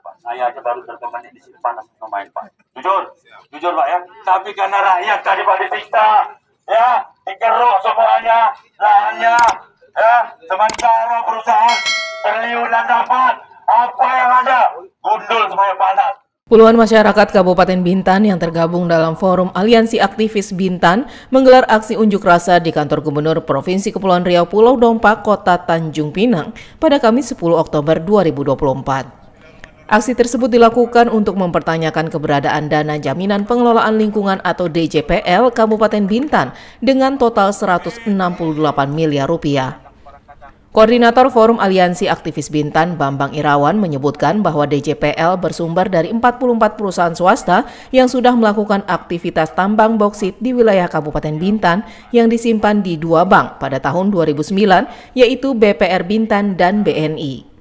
Pak. Saya aja baru bertemannya di sini panas pemain Pak. Jujur, jujur Pak ya. Tapi karena rakyat tadi Pak disiksa, ya dikeruk semuanya, lahannya, ya sementara perusahaan triliunan dapat apa yang ada gundul semuanya panas. Puluhan masyarakat Kabupaten Bintan yang tergabung dalam forum Aliansi Aktivis Bintan menggelar aksi unjuk rasa di kantor Gubernur Provinsi Kepulauan Riau Pulau Dompak, Kota Tanjung Pinang pada Kamis 10 Oktober 2024. Aksi tersebut dilakukan untuk mempertanyakan keberadaan dana jaminan pengelolaan lingkungan atau DJPL Kabupaten Bintan dengan total 168 miliar rupiah. Koordinator Forum Aliansi Aktivis Bintan, Bambang Irawan, menyebutkan bahwa DJPL bersumber dari 44 perusahaan swasta yang sudah melakukan aktivitas tambang boksit di wilayah Kabupaten Bintan yang disimpan di dua bank pada tahun 2009, yaitu BPR Bintan dan BNI.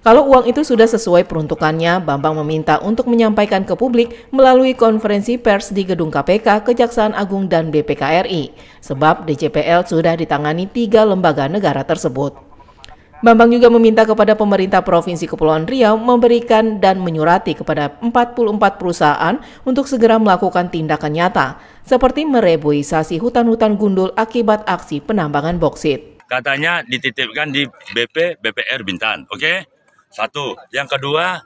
Kalau uang itu sudah sesuai peruntukannya, Bambang meminta untuk menyampaikan ke publik melalui konferensi pers di Gedung KPK, Kejaksaan Agung, dan BPKRI, sebab DCPL sudah ditangani tiga lembaga negara tersebut. Bambang juga meminta kepada pemerintah Provinsi Kepulauan Riau memberikan dan menyurati kepada 44 perusahaan untuk segera melakukan tindakan nyata, seperti mereboisasi hutan-hutan gundul akibat aksi penambangan boksit. Katanya dititipkan di BP BPR Bintan, oke? Okay? Satu. Yang kedua,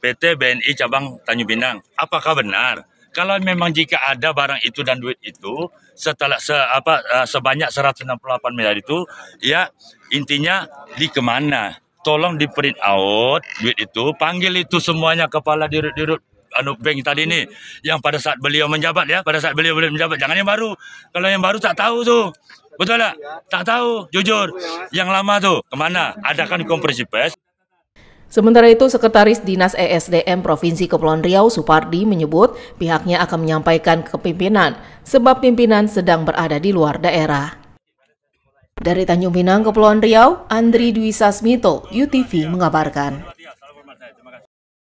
PT BNI cabang Tanjung Pinang. Apakah benar? Kalau memang jika ada barang itu dan duit itu setelah se, apa, eh, sebanyak 168 miliar itu, ya intinya di kemana? Tolong di print out duit itu, panggil itu semuanya kepala dirut-dirut anu bank tadi ini yang pada saat beliau menjabat ya, pada saat beliau beliau menjabat. Jangan yang baru. Kalau yang baru tak tahu tuh. Betul tak? Tak tahu, jujur. Yang lama tuh kemana? Adakan kompresi pers? Sementara itu, Sekretaris Dinas ESDM Provinsi Kepulauan Riau Supardi menyebut pihaknya akan menyampaikan kepimpinan sebab pimpinan sedang berada di luar daerah. Dari Tanjung Pinang, Kepulauan Riau, Andri Dwi Sasmito, UTV mengabarkan.